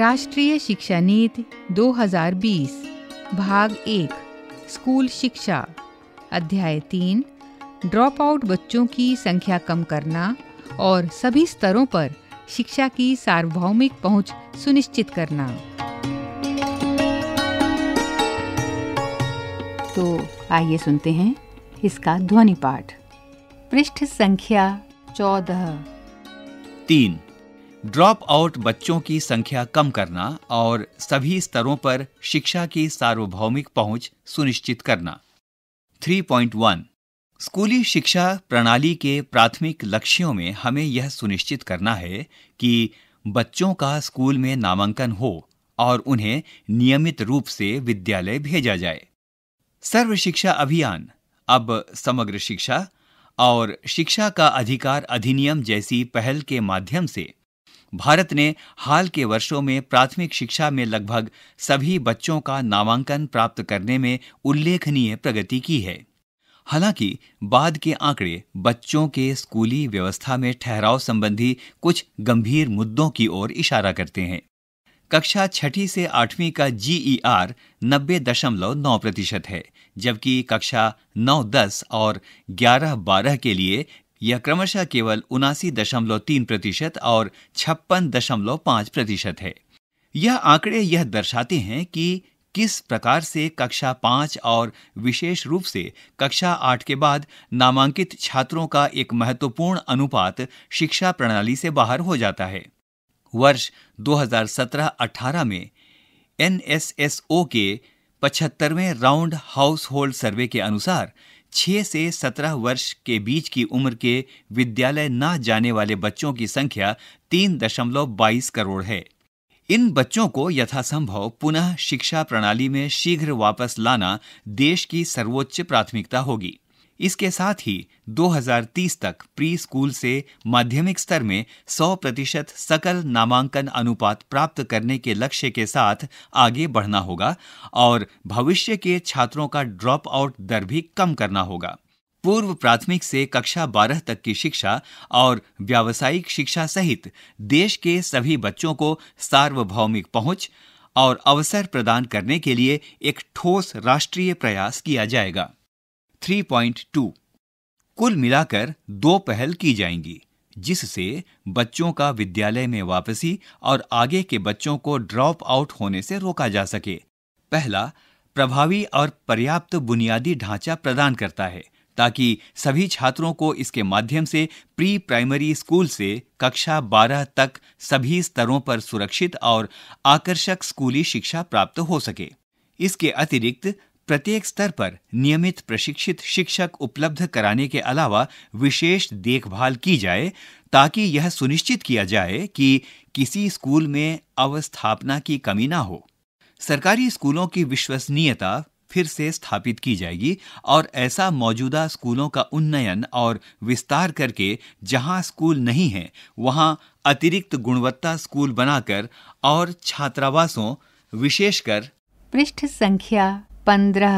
राष्ट्रीय शिक्षा नीति 2020 भाग एक स्कूल शिक्षा अध्याय तीन ड्रॉप आउट बच्चों की संख्या कम करना और सभी स्तरों पर शिक्षा की सार्वभौमिक पहुंच सुनिश्चित करना तो आइए सुनते हैं इसका ध्वनि पाठ पृष्ठ संख्या चौदह तीन ड्रॉप आउट बच्चों की संख्या कम करना और सभी स्तरों पर शिक्षा की सार्वभौमिक पहुंच सुनिश्चित करना 3.1 स्कूली शिक्षा प्रणाली के प्राथमिक लक्ष्यों में हमें यह सुनिश्चित करना है कि बच्चों का स्कूल में नामांकन हो और उन्हें नियमित रूप से विद्यालय भेजा जाए सर्व शिक्षा अभियान अब समग्र शिक्षा और शिक्षा का अधिकार अधिनियम जैसी पहल के माध्यम से भारत ने हाल के वर्षों में प्राथमिक शिक्षा में लगभग सभी बच्चों का नामांकन प्राप्त करने में उल्लेखनीय प्रगति की है हालांकि बाद के आंकड़े बच्चों के स्कूली व्यवस्था में ठहराव संबंधी कुछ गंभीर मुद्दों की ओर इशारा करते हैं कक्षा छठी से आठवीं का जी आर e नब्बे दशमलव नौ प्रतिशत है जबकि कक्षा नौ दस और ग्यारह बारह के लिए यह क्रमशः केवल उनासी दशमलव तीन प्रतिशत और छप्पन दशमलव पांच प्रतिशत है यह आंकड़े यह दर्शाते हैं कि किस प्रकार से कक्षा पांच और विशेष रूप से कक्षा आठ के बाद नामांकित छात्रों का एक महत्वपूर्ण अनुपात शिक्षा प्रणाली से बाहर हो जाता है वर्ष 2017-18 में एनएसएसओ के पचहत्तरवें राउंड हाउस होल्ड सर्वे के अनुसार 6 से 17 वर्ष के बीच की उम्र के विद्यालय न जाने वाले बच्चों की संख्या तीन दशमलव बाईस करोड़ है इन बच्चों को यथासंभव पुनः शिक्षा प्रणाली में शीघ्र वापस लाना देश की सर्वोच्च प्राथमिकता होगी इसके साथ ही 2030 तक प्री स्कूल से माध्यमिक स्तर में 100 प्रतिशत सकल नामांकन अनुपात प्राप्त करने के लक्ष्य के साथ आगे बढ़ना होगा और भविष्य के छात्रों का ड्रॉप आउट दर भी कम करना होगा पूर्व प्राथमिक से कक्षा 12 तक की शिक्षा और व्यावसायिक शिक्षा सहित देश के सभी बच्चों को सार्वभौमिक पहुंच और अवसर प्रदान करने के लिए एक ठोस राष्ट्रीय प्रयास किया जाएगा 3.2 कुल मिलाकर दो पहल की जाएंगी जिससे बच्चों का विद्यालय में वापसी और आगे के बच्चों को ड्रॉप आउट होने से रोका जा सके पहला प्रभावी और पर्याप्त बुनियादी ढांचा प्रदान करता है ताकि सभी छात्रों को इसके माध्यम से प्री प्राइमरी स्कूल से कक्षा 12 तक सभी स्तरों पर सुरक्षित और आकर्षक स्कूली शिक्षा प्राप्त हो सके इसके अतिरिक्त प्रत्येक स्तर पर नियमित प्रशिक्षित शिक्षक उपलब्ध कराने के अलावा विशेष देखभाल की जाए ताकि यह सुनिश्चित किया जाए कि किसी स्कूल में अवस्थापना की कमी ना हो सरकारी स्कूलों की विश्वसनीयता फिर से स्थापित की जाएगी और ऐसा मौजूदा स्कूलों का उन्नयन और विस्तार करके जहां स्कूल नहीं है वहां अतिरिक्त गुणवत्ता स्कूल बनाकर और छात्रावासों विशेषकर पृष्ठ संख्या पंद्रह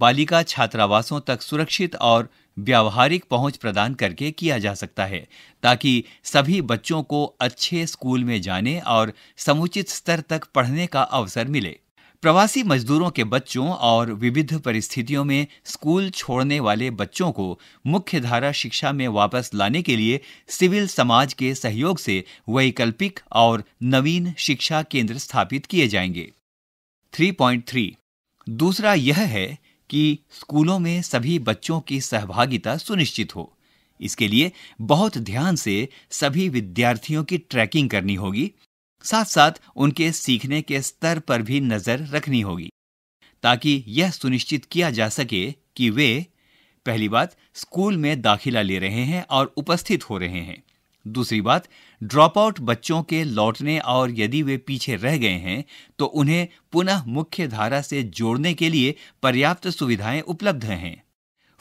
बालिका छात्रावासों तक सुरक्षित और व्यावहारिक पहुंच प्रदान करके किया जा सकता है ताकि सभी बच्चों को अच्छे स्कूल में जाने और समुचित स्तर तक पढ़ने का अवसर मिले प्रवासी मजदूरों के बच्चों और विविध परिस्थितियों में स्कूल छोड़ने वाले बच्चों को मुख्य धारा शिक्षा में वापस लाने के लिए सिविल समाज के सहयोग से वैकल्पिक और नवीन शिक्षा केंद्र स्थापित किए जाएंगे 3.3 दूसरा यह है कि स्कूलों में सभी बच्चों की सहभागिता सुनिश्चित हो इसके लिए बहुत ध्यान से सभी विद्यार्थियों की ट्रैकिंग करनी होगी साथ साथ उनके सीखने के स्तर पर भी नजर रखनी होगी ताकि यह सुनिश्चित किया जा सके कि वे पहली बात स्कूल में दाखिला ले रहे हैं और उपस्थित हो रहे हैं दूसरी बात ड्रॉप आउट बच्चों के लौटने और यदि वे पीछे रह गए हैं तो उन्हें पुनः मुख्य धारा से जोड़ने के लिए पर्याप्त सुविधाएं उपलब्ध हैं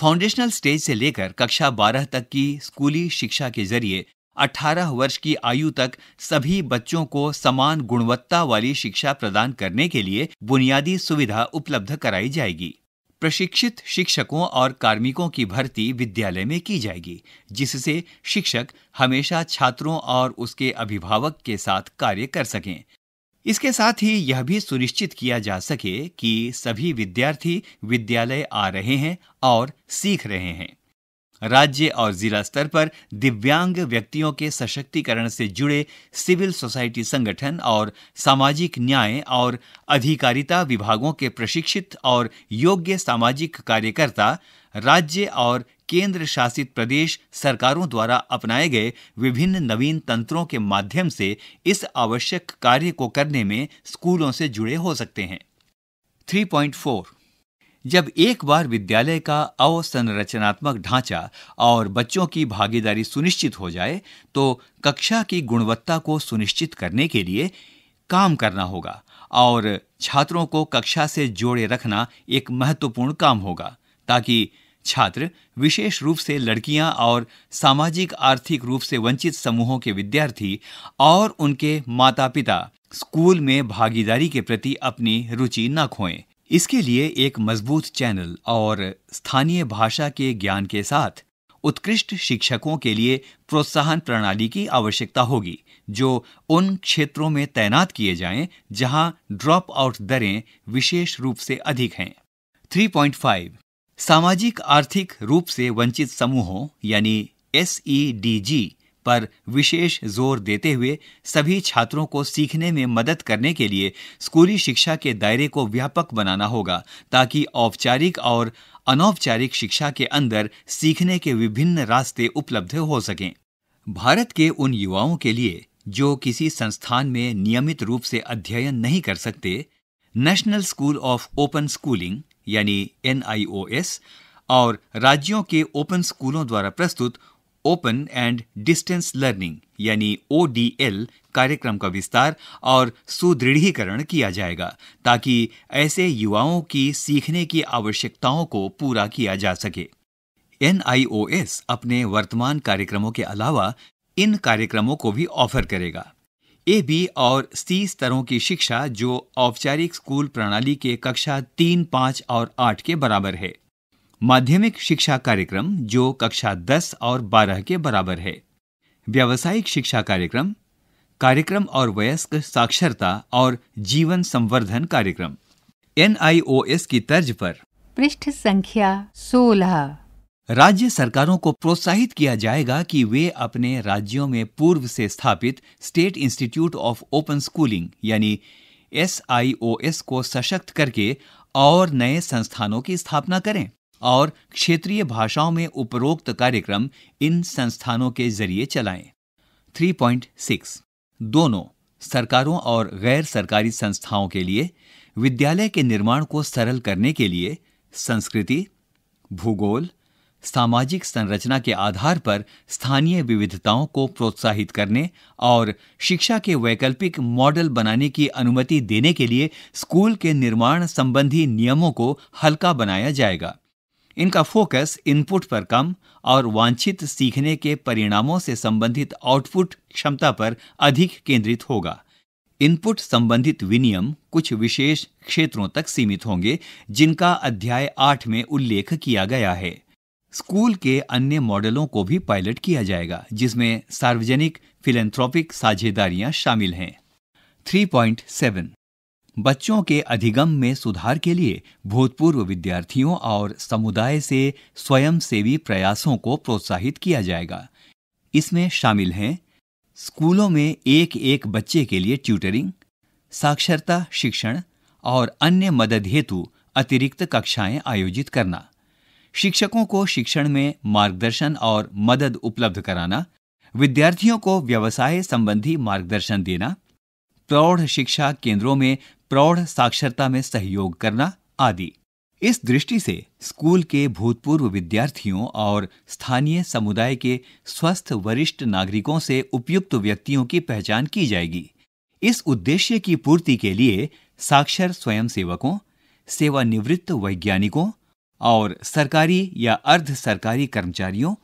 फाउंडेशनल स्टेज से लेकर कक्षा बारह तक की स्कूली शिक्षा के जरिए 18 वर्ष की आयु तक सभी बच्चों को समान गुणवत्ता वाली शिक्षा प्रदान करने के लिए बुनियादी सुविधा उपलब्ध कराई जाएगी प्रशिक्षित शिक्षकों और कार्मिकों की भर्ती विद्यालय में की जाएगी जिससे शिक्षक हमेशा छात्रों और उसके अभिभावक के साथ कार्य कर सकें इसके साथ ही यह भी सुनिश्चित किया जा सके कि सभी विद्यार्थी विद्यालय आ रहे हैं और सीख रहे हैं राज्य और जिला स्तर पर दिव्यांग व्यक्तियों के सशक्तिकरण से जुड़े सिविल सोसाइटी संगठन और सामाजिक न्याय और अधिकारिता विभागों के प्रशिक्षित और योग्य सामाजिक कार्यकर्ता राज्य और केंद्र शासित प्रदेश सरकारों द्वारा अपनाए गए विभिन्न नवीन तंत्रों के माध्यम से इस आवश्यक कार्य को करने में स्कूलों से जुड़े हो सकते हैं 3.4 जब एक बार विद्यालय का अवसंरचनात्मक ढांचा और बच्चों की भागीदारी सुनिश्चित हो जाए तो कक्षा की गुणवत्ता को सुनिश्चित करने के लिए काम करना होगा और छात्रों को कक्षा से जोड़े रखना एक महत्वपूर्ण काम होगा ताकि छात्र विशेष रूप से लड़कियां और सामाजिक आर्थिक रूप से वंचित समूहों के विद्यार्थी और उनके माता पिता स्कूल में भागीदारी के प्रति अपनी रुचि न खोएं इसके लिए एक मजबूत चैनल और स्थानीय भाषा के ज्ञान के साथ उत्कृष्ट शिक्षकों के लिए प्रोत्साहन प्रणाली की आवश्यकता होगी जो उन क्षेत्रों में तैनात किए जाएं जहां ड्रॉप आउट दरें विशेष रूप से अधिक हैं 3.5 सामाजिक आर्थिक रूप से वंचित समूहों यानी एस पर विशेष जोर देते हुए सभी छात्रों को सीखने में मदद करने के लिए स्कूली शिक्षा के दायरे को व्यापक बनाना होगा ताकि औपचारिक और अनौपचारिक शिक्षा के अंदर सीखने के विभिन्न रास्ते उपलब्ध हो सकें भारत के उन युवाओं के लिए जो किसी संस्थान में नियमित रूप से अध्ययन नहीं कर सकते national school of open schooling यानी एन और राज्यों के ओपन स्कूलों द्वारा प्रस्तुत ओपन एंड डिस्टेंस लर्निंग यानी ओ कार्यक्रम का विस्तार और सुदृढ़ीकरण किया जाएगा ताकि ऐसे युवाओं की सीखने की आवश्यकताओं को पूरा किया जा सके एन अपने वर्तमान कार्यक्रमों के अलावा इन कार्यक्रमों को भी ऑफर करेगा ए बी और सी स्तरों की शिक्षा जो औपचारिक स्कूल प्रणाली के कक्षा तीन पाँच और आठ के बराबर है माध्यमिक शिक्षा कार्यक्रम जो कक्षा 10 और 12 के बराबर है व्यावसायिक शिक्षा कार्यक्रम कार्यक्रम और वयस्क साक्षरता और जीवन संवर्धन कार्यक्रम एन की तर्ज पर पृष्ठ संख्या 16 राज्य सरकारों को प्रोत्साहित किया जाएगा कि वे अपने राज्यों में पूर्व से स्थापित state institute of open schooling यानी एस को सशक्त करके और नए संस्थानों की स्थापना करें और क्षेत्रीय भाषाओं में उपरोक्त कार्यक्रम इन संस्थानों के जरिए चलाएं 3.6 दोनों सरकारों और गैर सरकारी संस्थाओं के लिए विद्यालय के निर्माण को सरल करने के लिए संस्कृति भूगोल सामाजिक संरचना के आधार पर स्थानीय विविधताओं को प्रोत्साहित करने और शिक्षा के वैकल्पिक मॉडल बनाने की अनुमति देने के लिए स्कूल के निर्माण संबंधी नियमों को हल्का बनाया जाएगा इनका फोकस इनपुट पर कम और वांछित सीखने के परिणामों से संबंधित आउटपुट क्षमता पर अधिक केंद्रित होगा इनपुट संबंधित विनियम कुछ विशेष क्षेत्रों तक सीमित होंगे जिनका अध्याय आठ में उल्लेख किया गया है स्कूल के अन्य मॉडलों को भी पायलट किया जाएगा जिसमें सार्वजनिक फिलेंथ्रॉपिक साझेदारियां शामिल हैं 3.7 बच्चों के अधिगम में सुधार के लिए भूतपूर्व विद्यार्थियों और समुदाय से स्वयंसेवी प्रयासों को प्रोत्साहित किया जाएगा इसमें शामिल हैं स्कूलों में एक एक बच्चे के लिए ट्यूटरिंग साक्षरता शिक्षण और अन्य मदद हेतु अतिरिक्त कक्षाएं आयोजित करना शिक्षकों को शिक्षण में मार्गदर्शन और मदद उपलब्ध कराना विद्यार्थियों को व्यवसाय संबंधी मार्गदर्शन देना प्रौढ़ शिक्षा केंद्रों में प्रौढ़ साक्षरता में सहयोग करना आदि इस दृष्टि से स्कूल के भूतपूर्व विद्यार्थियों और स्थानीय समुदाय के स्वस्थ वरिष्ठ नागरिकों से उपयुक्त व्यक्तियों की पहचान की जाएगी इस उद्देश्य की पूर्ति के लिए साक्षर स्वयंसेवकों सेवानिवृत्त वैज्ञानिकों और सरकारी या अर्ध सरकारी कर्मचारियों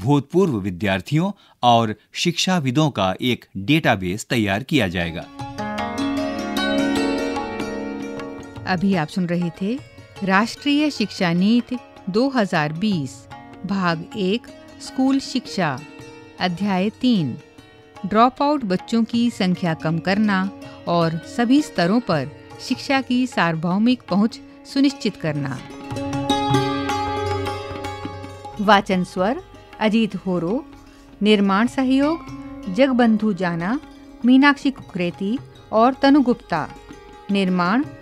भूतपूर्व विद्यार्थियों और शिक्षाविदों का एक डेटाबेस तैयार किया जाएगा अभी आप सुन रहे थे राष्ट्रीय शिक्षा नीति 2020 भाग एक स्कूल शिक्षा अध्याय तीन ड्रॉप आउट बच्चों की संख्या कम करना और सभी स्तरों पर शिक्षा की सार्वभौमिक पहुंच सुनिश्चित करना वाचन स्वर अजीत होरो निर्माण सहयोग जगबंधु जाना मीनाक्षी कुकरेती और तनु गुप्ता निर्माण